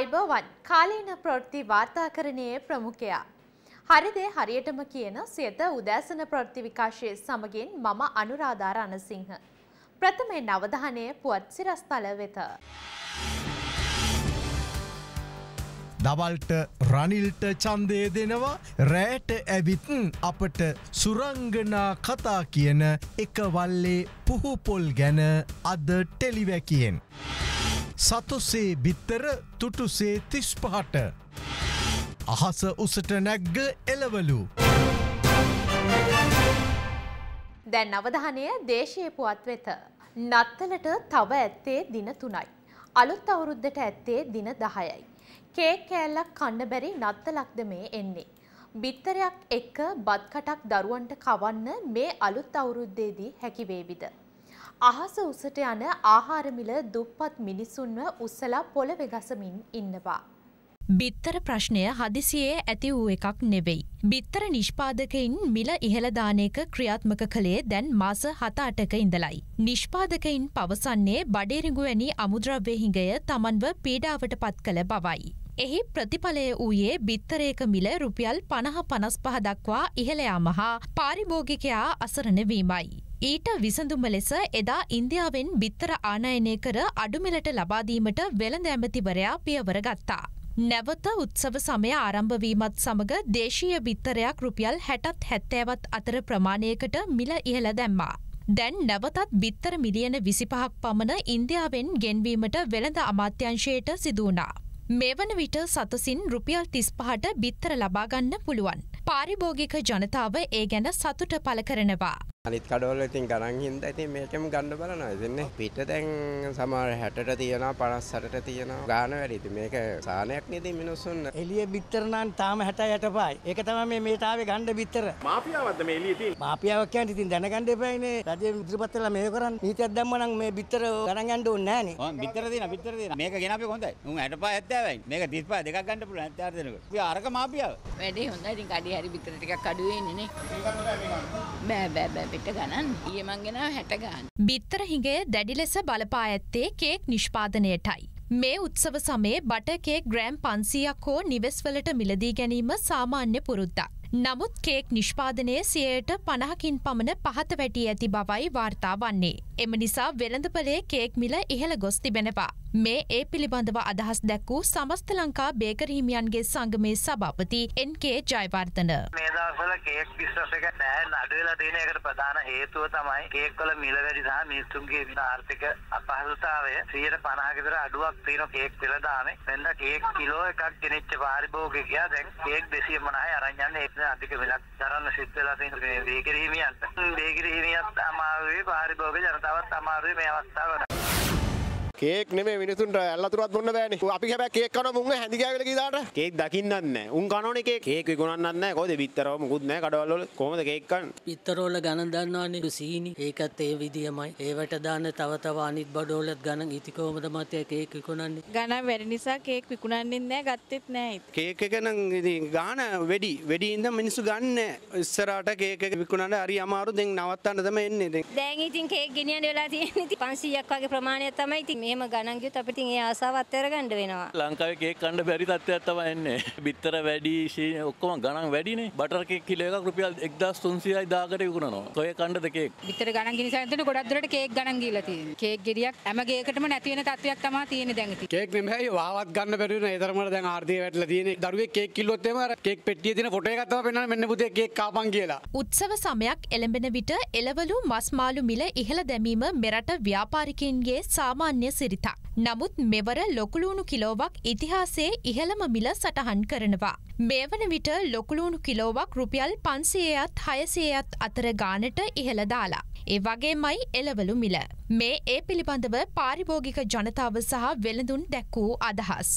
අයිබෝවන් කාලීන ප්‍රෘත්ති වාර්තාකරණයේ ප්‍රමුඛයා. හරිදේ හරියටම කියන සියත උදෑසන ප්‍රෘත්ති විකාශය සමගින් මම අනුරාධාර අනසිංහ. ප්‍රථමේ නවධානය පුවත් සිරස්ථල වෙත. දවල්ට රනිල්ට චන්දය දෙනවා රෑට ඇවිත්න් අපට සුරංගනා කතා කියන එක වල්ලේ පුහුපොල් ගැන අද ටෙලිවැකියෙන්. සතුසේ බිත්තර තුටුසේ තිස්පහට. අහස උසට නැග්ග එලවලු. දැන් අවධානය දේශය පුවත් වෙත. නත්තලට තව ඇත්තේ දින තුනයි. අලුත් අවුරුද්ධට ඇත්තේ දින දහයයි. කේක් කෑල්ලක් කන්න බැරි නත්තලක්ද මේ එන්නේ. බිත්තරයක් එක්ක බත්කටක් දරුවන්ට කවන්න මේ අලුත් අවුරුද්දේදී හැකිවේවිද. අහස උසට යන ආහාරමිල දුප්පත් මිනිසුන්ව උස්සලා පොළවෙ ගසමින් ඉන්නවා. බිත්තර ප්‍රශ්නය හදිසියේ ඇති වූ එකක් නෙවෙයි. බිත්තර නිෂ්පාදකයින් මිල ඉහළදානයක ක්‍රියාත්මක කළේ දැන් මාස හතාටක ඉඳලයි. නිෂ්පාදකයින් පවසන්නේ බඩේරිගුවැනි අමුද්‍රව්‍යහිඟය තමන්ව පීඩාවට පත් කළ බවයි. එහි ප්‍රතිඵලය වූයේ බිත්තරේක මිල රුපියල් පණහ පනස් පහදක්වා ඉහළයාම හා පාරිභෝගිකයා අසරණවීමයි. ඊට විසඳුම ලෙස එදා ඉන්දියාවෙන් බිත්තර ආනයනය කර අඩුමිලට ලබාදීමට වෙළඳ ඇමතිවරයා පියවර ගත්තා. නැවත උත්සව සමය ආරම්භවීමත් සමඟ දේශීය බිත්තරයක් රුපියල් හැටත් හැත්තෑවත් අතර ප්‍රමාණයකට මිල ඉහළ දැම්මා. දැන් නැවතත් බිත්තර මිලියන විසිපහක් පමණ ඉන්දියාවෙන් ගෙන්වීමට වෙළඳ අමාත්‍යංශයට සිදුවනා. මේ වන විට සතුසින් රුපියල් තිස්පහට බිත්තර ලබාගන්න පුළුවන්. පාරිභෝගික ජනතාව ඒ ගැන සතුට පල කරනවා. අනිත් කඩවල ඉතින් ගණන් හින්දා ඉතින් මේකෙම ගන්න බලනවා ඉතින්නේ පිට දැන් සමහර 60ට තියෙනවා 50ට තියෙනවා ගාන වැඩි ඉතින් මේක සානයක් නේද මිනිස්සුන් එළිය බිත්තර නම් තාම 60 යටපයි ඒක තමයි මේ මේතාවේ ගන්න බිත්තර මාපියාවක්ද මේ එළිය තියෙන්නේ මාපියාවක් කියන්නේ ඉතින් දැනගන්න එපායිනේ රජයේ ඉදිරිපත් වෙලා මේක කරන්නේ නීතියක් දැම්ම නම් මේ බිත්තර ගණන් ගන්න ඕනේ නෑනේ ඔව් බිත්තර තියෙනවා බිත්තර තියෙනවා මේක ගෙන අපි හොඳයි උන් 65 70යි මේක 35 දෙකක් ගන්න පුළුවන් 70 දෙනකොට ඉතින් අරක මාපියාව වැඩේ හොඳයි ඉතින් කඩේ හරි බිත්තර ටිකක් අඩු වෙන්නේ නේ බෑ බෑ බෑ අපිට ගණන් ඊයමන් ගෙනාව හැට ගන්න. බිත්තර හිඟය දැඩි ලෙස බලපා ඇත්තේ කේක් නිෂ්පාදනයටයි. මේ උත්සව සමයේ බටකේ ග්‍රෑම් පන්සියක් හෝ නිවෙස්වලට මිලදී ගැනීම සාමාන්‍ය පුරුද්දක්. නමුත් කේක් නිෂ්පාදනය සියයට පණහකින් පමණ පහත වැටී ඇති බවයි වාර්තා වන්නේ. එම නිසා වෙළඳපලේ කේක් මිල ඉහළ ගොස් තිබෙනවා. මේ ඒ පිළිබඳව අදහස් දැක් වූ සමස්ත ලංකා බේකර හිමියන්ගේ සංගමේ සභාපති එන්කේ ජයවර්ධන. මේ දවස්වල කේක් බිස්නස් එක නැහැ නඩුවලා තියෙන එකට ප්‍රධාන හේතුව තමයි කේක් වල මිල වැඩි සහ මිනිස්සුන්ගේ ආර්ථික අපහසුතාවය 50% විතර අඩුවක් තියෙන කේක් පෙළ දාමේ. වෙනද කේක් කිලෝ එකක් ගෙනෙච්ච පාරිභෝගිකයා දැන් කේක් 250යි අරන් යන්නේ ඒක අධික මිලක් දරන්න සිද්ධ වෙලා තියෙන බේකර හිමියන්ට. බේකර හිමියත් අමාරුවේ පාරිභෝගික ජනතාවත් අමාරුවේ මේ අවස්ථාව කේක් නෙමේ මිනිසුන්ට ඇල්ලතුරත් බොන්න බෑන අපි හැබැ කේක් කන මුන් හැදිගල දාට කේක් දකින්න උන් කනන එක කේක ගුණන්න කොද විත්තරව මුකුත්න කඩවල්ල කොමද කේක්කන් පිත්තරෝල ගණන් දන්නවන්නේ සීනි ඒකත් ඒ විදිියමයි ඒවට දාන්න තවතවානිත් බඩෝලත් ගණන් ඉතිකෝමද මතය කේක් විකුණන්නේ ගණන් වැඩ නිසා කේක් විකුණන්නේ නෑ ගත්තෙත් නෑ කේක ගැන ගාන වැඩි වැඩින්ද මිනිසු ගන්න ඉස්සරට කේක විකුණට අරි අමාරු දෙ නවත්තන්න තම එන්නේ දැන් ඉතින් කේක් ගෙනියන් වෙලා තියෙන පන්සියක් වගේ ප්‍රමාණයක් තමයි ඉතින් එහෙම ගණන් ගියොත් අපිට ඒ ආසාව අත්හැර ගන්න වෙනවා. ලංකාවේ කේක් කන්න බැරි තත්ත්වයක් තමයි එන්නේ. බිත්තර වැඩි, ඔක්කොම ගණන් වැඩිනේ. බටර් කේක් කිලෝ එකක් රුපියල් 1300යි 1000කට විකුණනවා. කොහේ කන්නද කේක්? බිත්තර ගණන් ගිනි සැනතේ ගොඩක් දුරට කේක් ගණන් ගිහලා තියෙනවා. කේක් ගෙඩියක් හැම ගේකටම නැති වෙන තත්ත්වයක් තමයි තියෙන්නේ දැන් ඉතින්. කේක් නෙමෙයි වාවත් ගන්න බැරි වෙන ඒ තරමට දැන් ආර්ථිකය වැටලා තියෙන්නේ. දරුවෙක් කේක් කිල්ලොත් එහෙම අර කේක් පෙට්ටියේ තියෙන ෆොටෝ එකක් තමයි පෙන්වන්නේ මෙන්න පුතේ කේක් කාපන් කියලා. උත්සව සමයක් එළඹෙන විට එළවලු මස් මාළු මිල ඉහළ දැමීම මෙරට ව්‍යාපාරිකයන්ගේ සාමාන්‍ය සිරිතක්. නමුත් මෙවර ලොකුලූුණු කිලෝවක් ඉතිහාසේ ඉහළම මිල සටහන් කරනවා. මේ වන විට ලොකුලුණු කිලෝවක් රුපියල් පන්සියයත් හයසයත් අතර ගානට ඉහළ දාලා. ඒ වගේමයි එලවලු මිල. මේ ඒ පිළිබඳව පාරිභෝගික ජනතාව සහ වෙළඳුන් දැක්වූ අදහස්.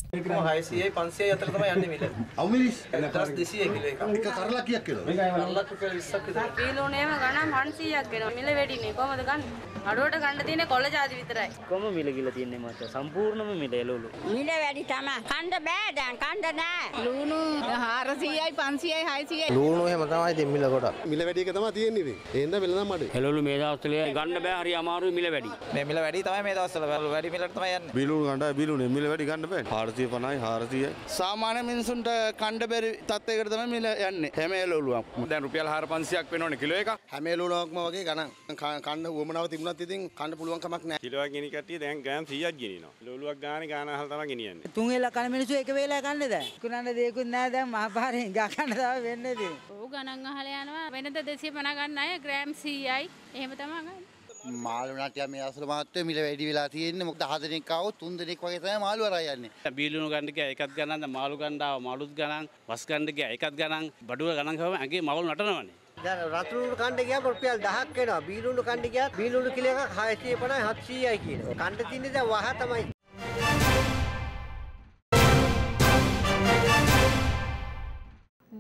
හයසියේ පන්සේ අතරතම යන්න මිල. අවමිලිස් දස් දෙසිය මිල එක කරලා කියක් කියලා. පීලෝනේම ගණන් පන්සීයක් ගෙන මිල වැඩින්නේ කොහමද ගන්න? අඩුවට ගන්න තියෙන්නේ කොළ ජාති විතරයි. කොහොම මිල ගිල තියන්නේ මත සම්පූර්ණම මිල එළවලු. මිල වැඩි තමයි. කන්න බෑ දැන් කන්න නෑ. ලුණු හාරසීයයි පන්සියයි හයිසිය ලූුණු හම තමයි දෙ මිලකොට මිල වැඩික තම තියෙන්නේ එන්න වෙලනම් මට හෙලු මේ දවස්තලය ගන්න බෑහරි අමාරු මිල වැඩි මිල වැඩි තමයි මේ දවස්සල වැල වැඩි මිලටම යන්න බිලු ගඩ බිලුනේ මිල වැඩි ගන්න බෑ පාර්තිය පනයි හාරතිය සාමාන්‍ය මිනිසුන්ට කණ්ඩ බැරි තත්වයකට තම මිල යන්න හැමේලුවක් දැන් රුපියල් හාර පන්සියක් වෙනවන කිලෝ එක හැමේලුනක්ම වගේ ගණන් කන්න වුවමනාව තිබුණත් ඉතින් කන්න පුළුවන්කමක් නෑ කිලෝවක් ගෙන කටිය දැන් ගෑම් 100ක් ගෙනිනවා ලොලුවක් ගානේ ගානහල් තමයි ගෙනියන්නේ තුන් එලා කන මිනිස්සු එක වේලා ගන්නද කුණන්න දෙයක්වත් නෑ දැන් මහපාරෙන් ගාගන්න තව වෙන්නේ ඉතින්. ඌ ගණන් අහලා යනවා වෙනද 250 ගන්න අය ග්‍රෑම් 100යි. එහෙම තමයි ගන්න. මාළු නටියා මේ අසල මහත්වය මිල වැඩි වෙලා තියෙන්නේ මොකද 10 දෙනෙක් ආවොත් 3 දෙනෙක් වගේ තමයි මාළු අරන් යන්නේ. බීලුණු ගන්න ගියා එකක් ගණන් මාළු ගන්න ආව මාළුත් ගණන් වස් ගන්න ගියා එකක් ගණන් බඩුව ගණන් කරාම ඇගේ මාළු නටනවනේ. දැන් රතුරුණු කණ්ඩ ගියාම රුපියල් 10ක් වෙනවා. බීලුණු කණ්ඩ ගියාත් බීලුණු කිලෝ එකක් 650යි 700යි කියනවා. කණ්ඩ තින්නේ දැන් වහ තමයි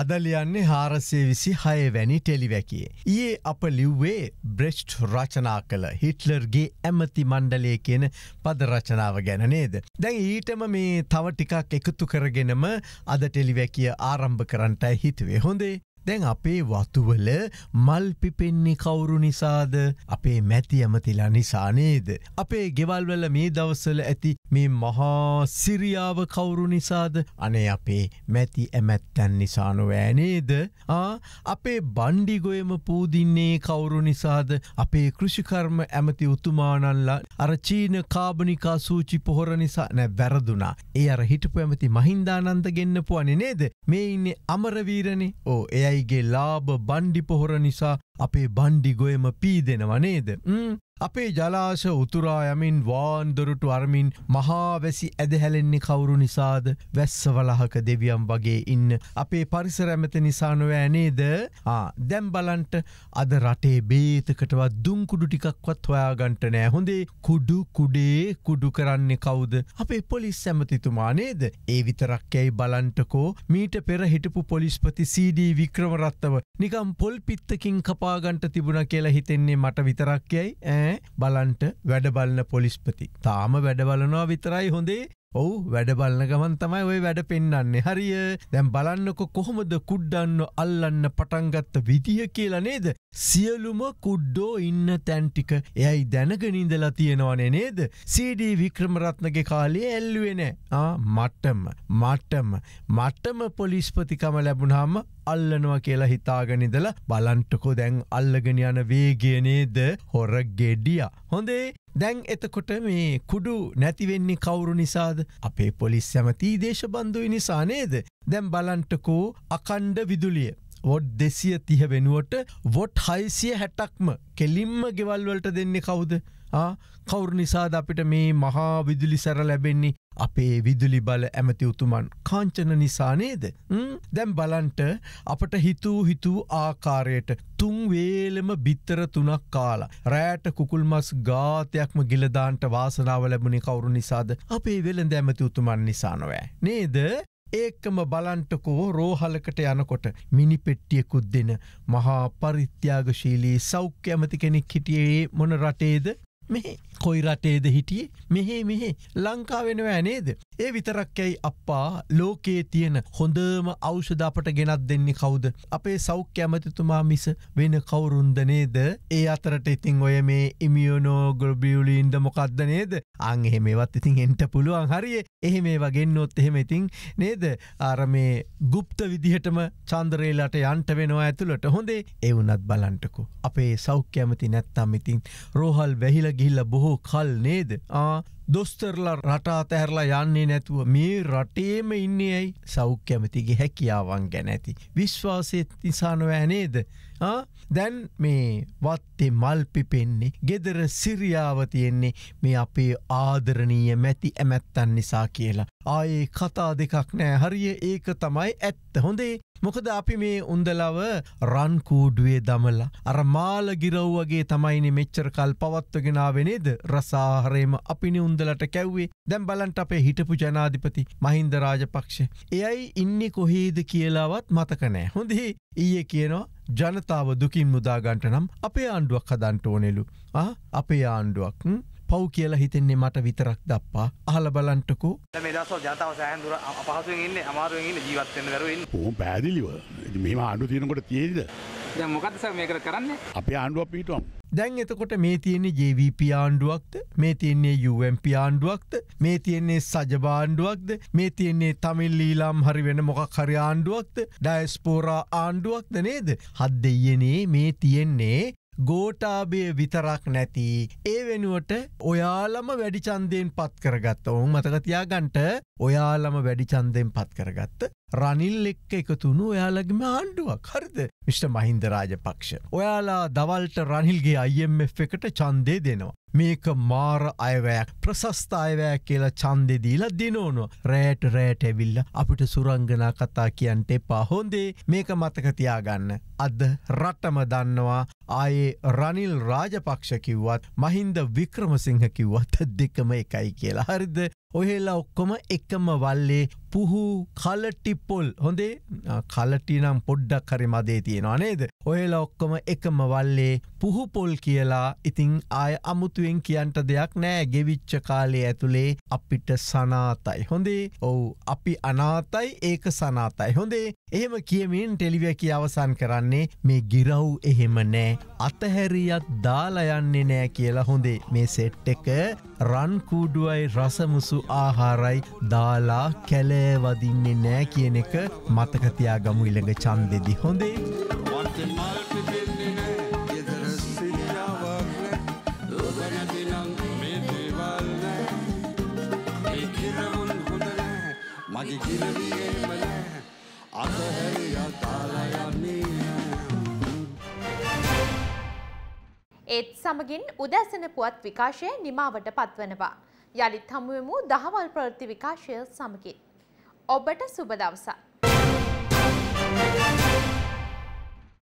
අදලියන්නේ හාරසේ විසි හය වැනි ටෙලිවැකේ. ඒ අප ලිව්වේ බ්‍රෙෂ්ට් රචනා කළ හිට්ලර්ගේ ඇමති මණ්ඩලය කියන පදරචනාව ගැන නේද. දැන් ඊටම මේ තව ටිකක් එකතු කරගෙනම අද ටෙලිවැකිය ආරම්භ කරන්ටයි හිතුවේ හොඳේ දැන් අපේ වතුවල මල් පිපෙන්නේ කවුරු නිසාද අපේ මැති ඇමතිලා නිසානේද. අපේ ගෙවල්වල මේ දවස්සල ඇති මේ මහා සිරියාව කවුරු නිසාද අනේ අපේ මැති ඇමැත්තැන් නිසානොවෑනේද අපේ බණ්ඩිගොයම පූදින්නේ කවුරු නිසාද අපේ කෘෂිකර්ම ඇමති උතුමානල්ලා අරචීන කාබනිකා සූචි පොහොර නිසා නෑ වැරදුනා. ඒ අර හිටපු ඇමති මහින්දානන්ද ගෙන්න්නපුුවන නේද මේ ඉන්න අමරවීරණ ඕ එය ඇයිගේ ලාබ බණ්ඩිපොහොර නිසා අපේ බණ්ඩිගොයම පී දෙෙනවනේද අපේ ජලාශ උතුරා යමින් වාන්දොරුට අරමින් මහාවැසි ඇදහැලෙන්නේ කවුරු නිසාද වැස්සවලහක දෙවියම් වගේ ඉන්න අපේ පරිසරැමත නිසානොවෑ නේද දැම්බලන්ට අද රටේ බේතකටවත් දුංකුඩු ටිකක්වත් හොයාගන්ට නෑ හොඳේ කුඩු කුඩේ කුඩු කරන්නේ කවුද අපේ පොලිස් සැමතිතුමා නේද ඒ විතරක්කැයි බලන්ටකෝ මීට පෙර හිටපු පොලිස්පති CD වික්‍රමරත්තව නිකම් පොල් පිත්තකින් කපාගන්ට තිබුණ කියලා හිතෙන්නේ මට විතරක්කයි ඇ නෑ බලන්ට වැඩ බලන්න පොලිස්පති. තාම වැඩ බලනවා විතරයි හොඳේ ඔහු වැඩ බලන්න ගමන් තමයි ඔය වැඩ පෙන්න්නන්නේ හරිය දැම් බලන්නකො කොහොමද කුඩ්ඩන්න අල්ලන්න පටන්ගත්ත විදිහ කියලා නේද සියලුම කුඩ්ඩෝ ඉන්න තැන්ටික එයයි දැනගනින්දලා තියෙනවනේ නේද CD වික්‍රමරත්නගේ කාලේ එල්ලුවෙන මට්ටම මට්ටම මට්ටම පොලිස්පතිකම ලැබුණහම අල්ලනවා කියලා හිතාගනිදලා බලන්ටකෝ දැන් අල්ලගෙන යන වේගනේද හොර ගෙඩිය හොඳේ දැන් එතකොට මේ කුඩු නැතිවෙන්නේ කවුරු නිසාද අපේ පොලිස් සැමති දේශබන්ධුයි නිසා නේද දැම් බලන්ටකෝ අකණ්ඩ විදුලිය වොඩ් දෙසිය තිහ වෙනුවට වොට් හයිසිය හැටක්ම කෙලින්ම ගෙවල්වලට දෙන්නේ කවුද කවුරු නිසාද අපිට මේ මහා විදුලි සැර ලැබෙන්නේ අපේ විදුලි බල ඇමති උතුමන් කාංචන නිසා නේද දැම් බලන්ට අපට හිතූ හිතූ ආකාරයට තුන් වේලම බිත්තර තුනක් කාලා රෑට කුකුල් මස් ගාතයක්ම ගිලදාන්ට වාසනාව ලැබුණි කවුරු නිසාද අපේ වෙළඳ ඇමති උතුමන් නිසානොවෑ නේද ඒකම බලන්ටකෝ රෝහලකට යනකොට මිනිපෙට්ටියකුත් දෙන මහා පරිත්‍යාගශීලී සෞඛ්‍යමති කෙනෙක් හිටියේ මොන රටේද මෙහෙ කොයි රටේද හිටියේ මෙහෙ මෙහෙ ලංකා වෙනවා නේද. ඒ විතරක්කැයි අප්පා ලෝකයේ තියෙන හොඳම අවෂධාපට ගෙනත් දෙන්නේ කවුද. අපේ සෞඛ්‍ය ඇමතිතුමා මිස වෙන කවුරුන්ද නේද ඒ අතරට ඉතිං ඔය මේ ඉමියනෝ ගොල්බියුලින්ද මොකක්ද නේද අංහෙම මේවත් ඉතින් එන්ට පුළුවන් හරිය එහෙ මේ වගෙන්න්නොත් එහෙම ඉතිං නේද ආර මේ ගුප්ත විදිහටම චන්දරේලාට යන්ට වෙනවා ඇතුළට හොඳේ එවුනත් බලන්ටකු අපේ සෞඛ්‍යමති නැත්තම් ඉතින් රෝහල් වැහිලගේ ගිල්ල බොහෝ කල් නේද ආ දොස්තරලා රටා තැරලා යන්නේ නැතුව මේ රටේම ඉන්නේ ඇයි සෞඛ්‍යමතිගේ හැකියාවන් ගැන ඇති. විශ්වාසය තිසානොව ඇනේද. දැන් මේ වත්තේ මල්පි පෙන්නේ ගෙදර සිරියාවතියෙන්නේ මේ අපේ ආදරණීය මැති ඇමැත්තන් නිසා කියලා. ආයේ කතා දෙකක් නෑ හරිය ඒක තමයි ඇත්ත හොඳේ මොකද අපි මේ උන්දලව රන්කූඩුවේ දමලා. අර මාලගිරව්වගේ තමයිනි මෙච්චර කල් පවත්වගෙනාවෙනේද රසාහරයම අපිනි උන්දලට කැව්වේ දැම් බලන්ට අපේ හිටපු ජනාධිපති මහින්ද රාජපක්ෂ. එයයි ඉන්න කොහේද කියලාවත් මතකනෑ. හොඳේ ඊය කියනවා ජනතාව දුකින් මුදාගන්ට නම් අපේ ආණ්ඩුවක් හදන්ට ඕනෙලු. අපේ ආණ්ඩුවක්. පව් කියල හිතෙන්නේ මට විතරක් දප්පා අහල බලන්ටකු දස ජතාව සෑන්දුර අපහසුවෙන් ඉන්න අමාරුවෙන් ඉන්න ජීවත්තෙන් දරුවෙන් හෝ පැදිලිව මෙම අඩු තියෙනකොට තියේද මොකදස මේකර කරන්න අපේ ආණ්ඩුව පිටුවම් දැන් එතකොට මේ තියෙන්නේ ජීවප ආණ්ඩුවක්ද මේ තියෙන්නේ යුවම්ප ආණ්ඩුවක්ද මේ තියෙන්නේ සජබාණ්ඩුවක්ද මේ තියෙන්නේ තමිල් ලීලාම් හරි වෙන මොකක් හරි ආණ්ඩුවක්ද ඩයිස්පෝරා ආණ්ඩුවක්ද නේද හත් දෙයනේ මේ තියෙන්නේ ගෝටාබය විතරක් නැති ඒ වෙනුවට ඔයාලම වැඩිචන්දයෙන් පත් කරගත්ත ඔවුන් මතකතියාගන්ට ඔයාලම වැඩිචන්දයෙන් පත් කරගත්ත රනිල් එක්ක එකතුුණු ඔයාලගම ආණ්ඩුවක් හරිද මිෂ්ට මහින්ද රාජපක්ෂ. ඔයාලා දවල්ට රනිල්ගේ අයම්F එකට චන්දේ දෙනවා. මේක මාර අයවැයක් ප්‍රසස්ථායවැයක් කියලා චන්දෙදීලා දිනෝනො රෑට රෑට ඇවිල්ල අපිට සුරංගනා කතා කියන්ට එපා හොන්දේ මේක මතකතියාගන්න. අද රට්ටම දන්නවා ආයේ රනිල් රාජපක්ෂ කිව්වත් මහින්ද වික්‍රමසිංහ කිව්වත් දෙකම එකයි කියලා හරිද ඔහෙල්ලා ඔක්කොම එකම වල්ලේ පුහු කලටිපොල් හොඳේ කලටිනම් පොඩ්ඩක් හරි මදේ තියෙනවා නේද. ඔහෙලා ඔක්කොම එකම වල්ලේ පුහුපොල් කියලා ඉතිං ආය අමුතුවෙන් කියන්ට දෙයක් නෑ ගෙවිච්ච කාලේ ඇතුළේ අපිට සනාතයි. හොඳේ ඔවු අපි අනාතයි ඒක සනාතයි. හොඳේ එහෙම කියමින් ටෙලිවැකි අවසන් කරන්නේ මේ ගිරව් එහෙම නෑ අතහැරියත් දාලයන්නේ නෑ කියලා හොඳේ මේ සෙට් එක රන්කූඩුවයි රසමුසු ආහාරයි දාලා කැලෑ වදින්නේ නෑ කියන එක මතක තියාගමු ඊළඟ ඡන්දෙදි හොඳේ. මගේ කිරවියේ බල අතහැර යතාලා යන්නේ ඒත් සමගින් උදැසන පුවත් විකාශය නිමාවට පත්වනවා. යළිත් හමුවමු දහවල් ප්‍රවෘත්ති විකාශය සමගින්. ඔබට සුබ දවසක්.